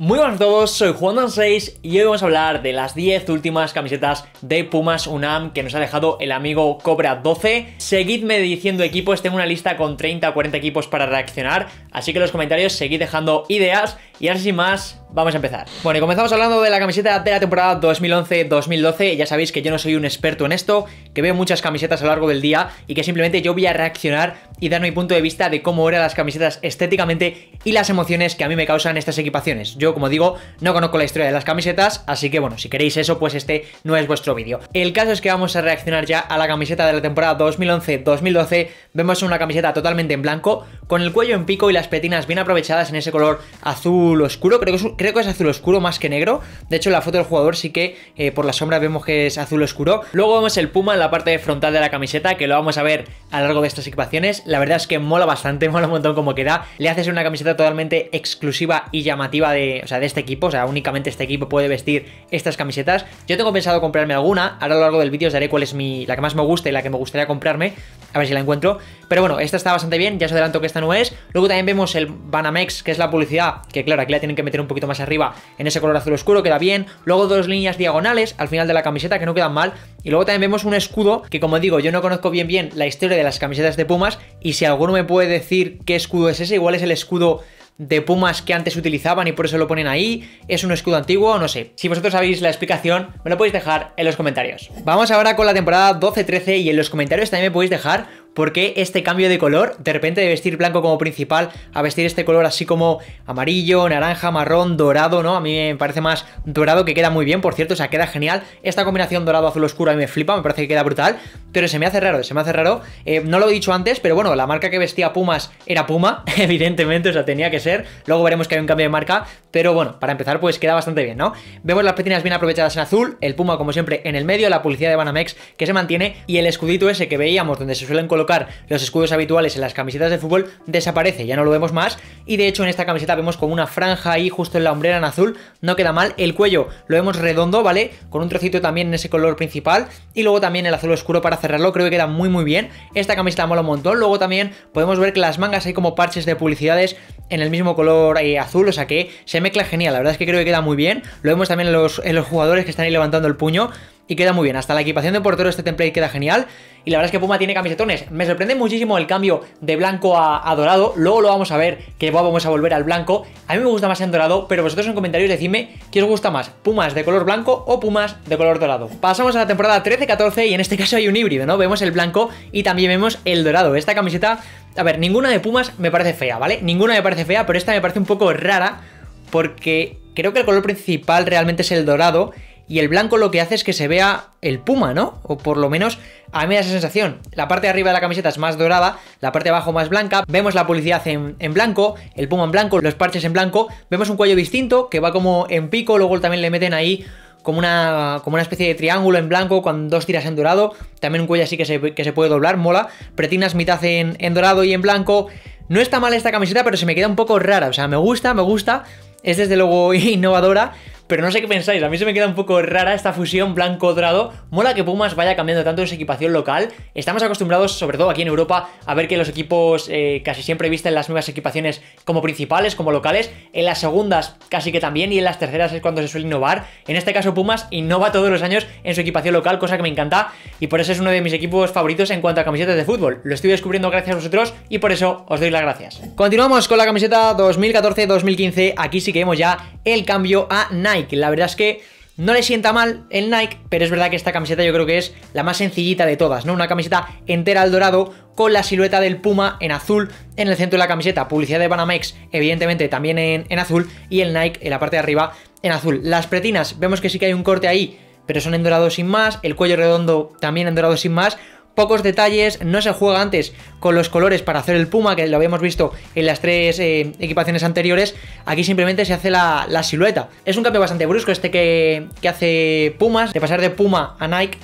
Muy buenas a todos, soy Juan 6 y hoy vamos a hablar de las 10 últimas camisetas de Pumas Unam que nos ha dejado el amigo Cobra 12. Seguidme diciendo equipos, tengo una lista con 30 o 40 equipos para reaccionar, así que en los comentarios seguid dejando ideas y así sin más, vamos a empezar. Bueno, y comenzamos hablando de la camiseta de la temporada 2011-2012. Ya sabéis que yo no soy un experto en esto, que veo muchas camisetas a lo largo del día y que simplemente yo voy a reaccionar y dar mi punto de vista de cómo eran las camisetas estéticamente y las emociones que a mí me causan estas equipaciones. Yo, como digo, no conozco la historia de las camisetas, así que bueno, si queréis eso, pues este no es vuestro vídeo. El caso es que vamos a reaccionar ya a la camiseta de la temporada 2011-2012. Vemos una camiseta totalmente en blanco, con el cuello en pico y las petinas bien aprovechadas en ese color azul oscuro. Creo que es un Creo que es azul oscuro más que negro. De hecho, la foto del jugador sí que eh, por la sombra vemos que es azul oscuro. Luego vemos el puma en la parte frontal de la camiseta, que lo vamos a ver a lo largo de estas equipaciones. La verdad es que mola bastante, mola un montón como queda. Le haces una camiseta totalmente exclusiva y llamativa de, o sea, de este equipo. O sea, únicamente este equipo puede vestir estas camisetas. Yo tengo pensado comprarme alguna. Ahora a lo largo del vídeo os daré cuál es mi, la que más me gusta y la que me gustaría comprarme. A ver si la encuentro. Pero bueno, esta está bastante bien. Ya os adelanto que esta no es. Luego también vemos el Banamex, que es la publicidad. Que claro, aquí la tienen que meter un poquito más arriba en ese color azul oscuro, queda bien. Luego dos líneas diagonales al final de la camiseta que no quedan mal. Y luego también vemos un escudo que, como digo, yo no conozco bien bien la historia de las camisetas de Pumas. Y si alguno me puede decir qué escudo es ese, igual es el escudo de Pumas que antes utilizaban y por eso lo ponen ahí, es un escudo antiguo, no sé. Si vosotros sabéis la explicación, me lo podéis dejar en los comentarios. Vamos ahora con la temporada 12-13 y en los comentarios también me podéis dejar porque este cambio de color, de repente de vestir blanco como principal a vestir este color así como amarillo, naranja, marrón, dorado, ¿no? A mí me parece más dorado que queda muy bien, por cierto, o sea, queda genial. Esta combinación dorado-azul oscuro a mí me flipa, me parece que queda brutal, pero se me hace raro, se me hace raro. Eh, no lo he dicho antes, pero bueno, la marca que vestía Pumas era Puma, evidentemente, o sea, tenía que ser. Luego veremos que hay un cambio de marca, pero bueno, para empezar pues queda bastante bien, ¿no? Vemos las petinas bien aprovechadas en azul, el Puma como siempre en el medio, la publicidad de Banamex que se mantiene y el escudito ese que veíamos donde se suelen colocar los escudos habituales en las camisetas de fútbol, desaparece, ya no lo vemos más. Y de hecho en esta camiseta vemos con una franja ahí justo en la hombrera en azul, no queda mal. El cuello lo vemos redondo, ¿vale? Con un trocito también en ese color principal. Y luego también el azul oscuro para cerrarlo, creo que queda muy muy bien. Esta camiseta mola un montón. Luego también podemos ver que las mangas hay como parches de publicidades en el mismo color eh, azul, o sea que se mezcla genial. La verdad es que creo que queda muy bien. Lo vemos también los, en los jugadores que están ahí levantando el puño y queda muy bien. Hasta la equipación de portero este template queda genial. Y la verdad es que Puma tiene camisetones. Me sorprende muchísimo el cambio de blanco a, dorado. Luego lo vamos a ver, que vamos a volver al blanco. A mí me gusta más el dorado, pero vosotros en comentarios decidme qué os gusta más, Pumas de color blanco o Pumas de color dorado. Pasamos a la temporada 13-14 y en este caso hay un híbrido, ¿no? Vemos el blanco y también vemos el dorado. Esta camiseta, a ver, ninguna de Pumas me parece fea, ¿vale? Ninguna me parece fea, pero esta me parece un poco rara porque creo que el color principal realmente es el dorado y el blanco lo que hace es que se vea el puma, ¿no? O por lo menos a mí me da esa sensación. La parte de arriba de la camiseta es más dorada, la parte de abajo más blanca, vemos la publicidad en, blanco, el puma en blanco, los parches en blanco, vemos un cuello distinto que va como en pico, luego también le meten ahí como una, como una especie de triángulo en blanco con dos tiras en dorado, también un cuello así que se, que se puede doblar, mola, pretinas mitad en, en dorado y en blanco. No está mal esta camiseta, pero se me queda un poco rara, o sea, me gusta, me gusta, es desde luego innovadora, pero no sé qué pensáis, a mí se me queda un poco rara esta fusión blanco-dorado. Mola que Pumas vaya cambiando tanto en su equipación local. Estamos acostumbrados, sobre todo aquí en Europa, a ver que los equipos eh, casi siempre visten las nuevas equipaciones como principales, como locales. En las segundas casi que también y en las terceras es cuando se suele innovar. En este caso Pumas innova todos los años en su equipación local, cosa que me encanta y por eso es uno de mis equipos favoritos en cuanto a camisetas de fútbol. Lo estoy descubriendo gracias a vosotros y por eso os doy las gracias. Continuamos con la camiseta 2014-2015. Aquí sí que vemos ya el cambio a Nike. La verdad es que no le sienta mal el Nike, pero es verdad que esta camiseta yo creo que es la más sencillita de todas, ¿no? Una camiseta entera al dorado con la silueta del Puma en azul en el centro de la camiseta, publicidad de Banamex evidentemente también en, en azul y el Nike en la parte de arriba en azul. Las pretinas, vemos que sí que hay un corte ahí, pero son en dorado sin más, el cuello redondo también en dorado sin más, pocos detalles, no se juega antes con los colores para hacer el puma, que lo habíamos visto en las tres eh, equipaciones anteriores, aquí simplemente se hace la, silueta. Es un cambio bastante brusco este que, que hace Pumas, de pasar de Puma a Nike.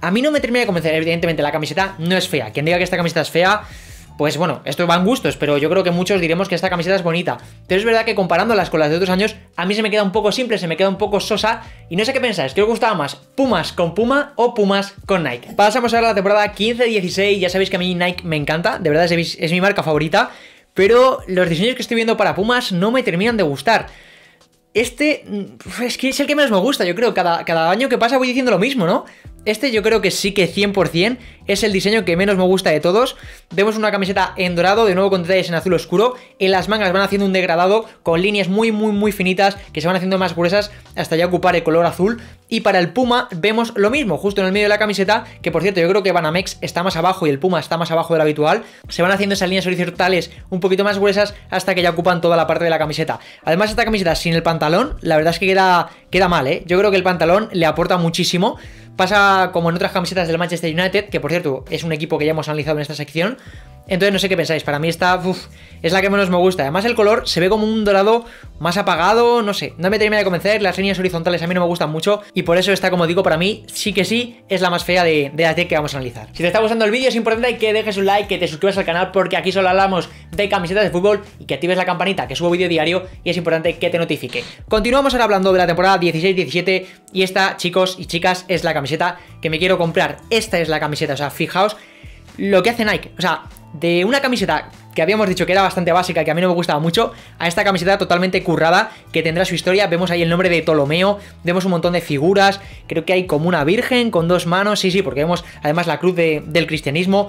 A mí no me termina de convencer, evidentemente la camiseta no es fea. Quien diga que esta camiseta es fea, pues bueno, esto va en gustos, pero yo creo que muchos diremos que esta camiseta es bonita. Pero es verdad que comparándolas con las de otros años, a mí se me queda un poco simple, se me queda un poco sosa. Y no sé qué pensáis, ¿qué que gustaba más Pumas con Puma o Pumas con Nike. Pasamos ahora a la temporada 15-16, ya sabéis que a mí Nike me encanta, de verdad es mi marca favorita. Pero los diseños que estoy viendo para Pumas no me terminan de gustar. Este mm, es el que menos me gusta, yo creo. Cada, cada año que pasa voy diciendo lo mismo, ¿no? Este yo creo que sí que 100% es el diseño que menos me gusta de todos. Vemos una camiseta en dorado, de nuevo con detalles en azul oscuro. En las mangas van haciendo un degradado con líneas muy, muy, muy finitas que se van haciendo más gruesas hasta ya ocupar el color azul. Y para el Puma vemos lo mismo, justo en el medio de la camiseta, que por cierto yo creo que Banamex está más abajo y el Puma está más abajo del habitual. Se van haciendo esas líneas horizontales un poquito más gruesas hasta que ya ocupan toda la parte de la camiseta. Además esta camiseta sin el pantalón, la verdad es que queda, queda mal, ¿eh? Yo creo que el pantalón le aporta muchísimo. Pasa como en otras camisetas del Manchester United, que por cierto es un equipo que ya hemos analizado en esta sección, entonces no sé qué pensáis, para mí esta es la que menos me gusta. Además el color se ve como un dorado más apagado, no sé, no me termina de convencer, las líneas horizontales a mí no me gustan mucho y por eso esta, como digo, para mí sí que sí es la más fea de, de las que vamos a analizar. Si te está gustando el vídeo es importante que dejes un like, que te suscribas al canal porque aquí solo hablamos de camisetas de fútbol y que actives la campanita que subo vídeo diario y es importante que te notifique. Continuamos ahora hablando de la temporada 16-17 y esta, chicos y chicas, es la camiseta que me quiero comprar. Esta es la camiseta, o sea, fijaos lo que hace Nike, o sea de una camiseta que habíamos dicho que era bastante básica, que a mí no me gustaba mucho, a esta camiseta totalmente currada que tendrá su historia. Vemos ahí el nombre de Ptolomeo, vemos un montón de figuras, creo que hay como una virgen con dos manos, sí, sí, porque vemos además la cruz del cristianismo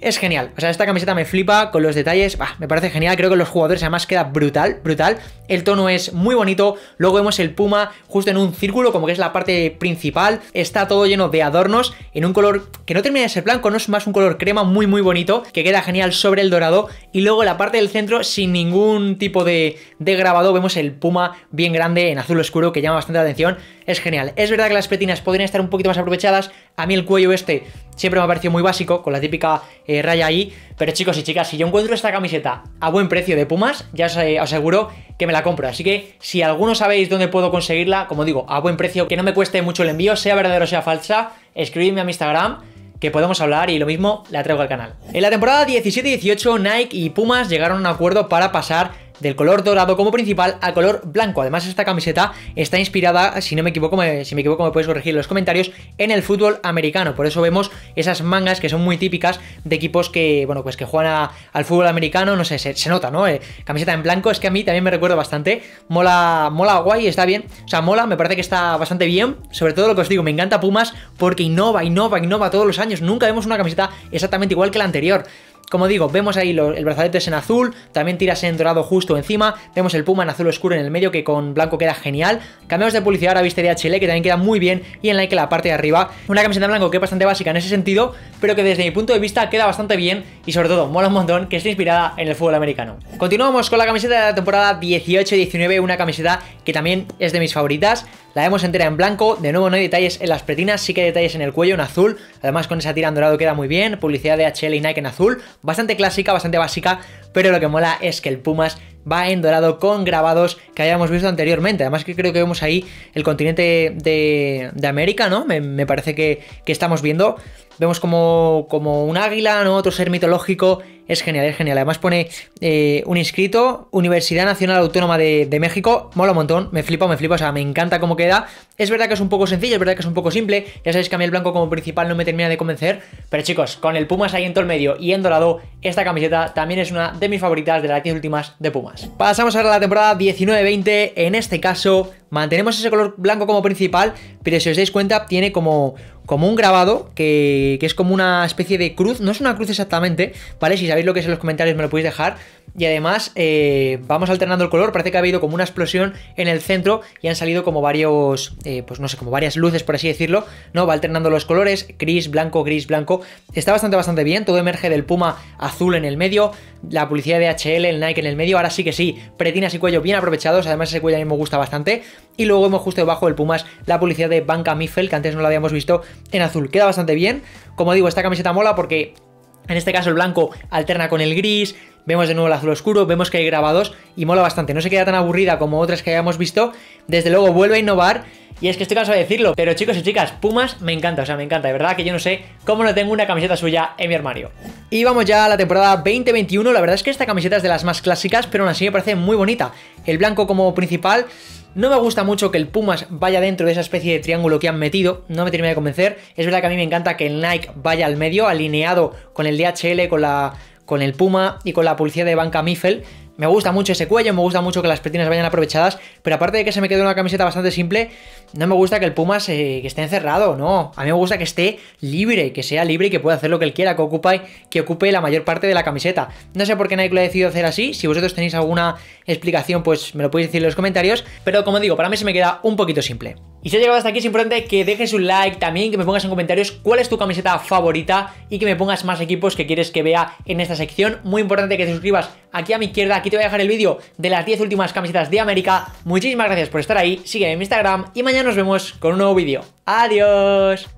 es genial. O sea, esta camiseta me flipa con los detalles. me parece genial. Creo que los jugadores además queda brutal, brutal. El tono es muy bonito. Luego vemos el puma justo en un círculo, como que es la parte principal. Está todo lleno de adornos en un color que no termina de ser blanco, no es más un color crema muy, muy bonito, que queda genial sobre el dorado. Y luego la parte del centro, sin ningún tipo de, de grabado, vemos el puma bien grande en azul oscuro, que llama bastante la atención. Es genial. Es verdad que las pretinas podrían estar un poquito más aprovechadas, a mí el cuello este siempre me ha parecido muy básico, con la típica eh, raya ahí. Pero chicos y chicas, si yo encuentro esta camiseta a buen precio de Pumas, ya eh, os aseguro que me la compro. Así que si alguno sabéis dónde puedo conseguirla, como digo, a buen precio, que no me cueste mucho el envío, sea verdadero o sea falsa, escribidme a mi Instagram que podemos hablar y lo mismo la traigo al canal. En la temporada 17-18 Nike y Pumas llegaron a un acuerdo para pasar del color dorado como principal al color blanco. Además, esta camiseta está inspirada, si no me equivoco, me, si me equivoco me puedes corregir en los comentarios, en el fútbol americano. Por eso vemos esas mangas que son muy típicas de equipos que, bueno, pues que juegan al fútbol americano, no sé, se, nota, ¿no? Eh, camiseta en blanco, es que a mí también me recuerda bastante. Mola, mola guay, está bien. O sea, mola, me parece que está bastante bien. Sobre todo lo que os digo, me encanta Pumas porque innova, innova, innova todos los años. Nunca vemos una camiseta exactamente igual que la anterior. Como digo, vemos ahí el brazalete en azul, también tiras en dorado justo encima, vemos el puma en azul oscuro en el medio que con blanco queda genial. Cambiamos de publicidad ahora viste de HL que también queda muy bien y en la que la parte de arriba, una camiseta blanca blanco que es bastante básica en ese sentido, pero que desde mi punto de vista queda bastante bien y sobre todo mola un montón que está inspirada en el fútbol americano. Continuamos con la camiseta de la temporada 18-19, una camiseta que también es de mis favoritas. La vemos entera en blanco, de nuevo no hay detalles en las pretinas, sí que hay detalles en el cuello en azul, además con esa tira en dorado queda muy bien, publicidad de HL y Nike en azul, bastante clásica, bastante básica, pero lo que mola es que el Pumas va en dorado con grabados que habíamos visto anteriormente. Además que creo que vemos ahí el continente de, América, ¿no? Me, parece que, estamos viendo. Vemos como, como un águila, ¿no? Otro ser mitológico. Es genial, es genial. Además pone eh, un inscrito, Universidad Nacional Autónoma de, de, México. Mola un montón, me flipa, me flipa, o sea, me encanta cómo queda. Es verdad que es un poco sencillo, es verdad que es un poco simple. Ya sabéis que a mí el blanco como principal no me termina de convencer. Pero chicos, con el Pumas ahí en todo el medio y en dorado, esta camiseta también es una de mis favoritas de las 10 últimas de Pumas. Pasamos ahora a la temporada 19-20. En este caso, mantenemos ese color blanco como principal, pero si os dais cuenta, tiene como como un grabado que, que, es como una especie de cruz, no es una cruz exactamente, ¿vale? Si sabéis lo que es en los comentarios me lo podéis dejar, y además eh, vamos alternando el color, parece que ha habido como una explosión en el centro y han salido como varios, eh, pues no sé, como varias luces por así decirlo, ¿no? Va alternando los colores, gris, blanco, gris, blanco, está bastante, bastante bien, todo emerge del Puma azul en el medio, la publicidad de HL, el Nike en el medio, ahora sí que sí, pretinas y cuello bien aprovechados, además ese cuello a mí me gusta bastante, y luego hemos justo debajo del Pumas la publicidad de Banca Miffel, que antes no la habíamos visto en azul, queda bastante bien, como digo, esta camiseta mola porque... En este caso el blanco alterna con el gris, vemos de nuevo el azul oscuro, vemos que hay grabados y mola bastante. No se queda tan aburrida como otras que hayamos visto. Desde luego vuelve a innovar y es que estoy cansado de decirlo, pero chicos y chicas, Pumas me encanta, o sea, me encanta. De verdad que yo no sé cómo no tengo una camiseta suya en mi armario. Y vamos ya a la temporada 2021. La verdad es que esta camiseta es de las más clásicas, pero aún así me parece muy bonita. El blanco como principal... No me gusta mucho que el Pumas vaya dentro de esa especie de triángulo que han metido, no me termina de convencer. Es verdad que a mí me encanta que el Nike vaya al medio, alineado con el DHL, con la, con el Puma y con la policía de Banca Miffel me gusta mucho ese cuello, me gusta mucho que las pertinas vayan aprovechadas, pero aparte de que se me quede una camiseta bastante simple, no me gusta que el Puma que esté encerrado, no. A mí me gusta que esté libre, que sea libre y que pueda hacer lo que él quiera, que ocupe, que ocupe la mayor parte de la camiseta. No sé por qué Nike lo ha decidido hacer así, si vosotros tenéis alguna explicación, pues me lo podéis decir en los comentarios, pero como digo, para mí se me queda un poquito simple. Y si has llegado hasta aquí es importante que dejes un like también, que me pongas en comentarios cuál es tu camiseta favorita y que me pongas más equipos que quieres que vea en esta sección. Muy importante que te suscribas aquí a mi izquierda. Aquí te voy a dejar el vídeo de las 10 últimas camisetas de América. Muchísimas gracias por estar ahí. Sígueme en Instagram y mañana nos vemos con un nuevo vídeo. ¡Adiós!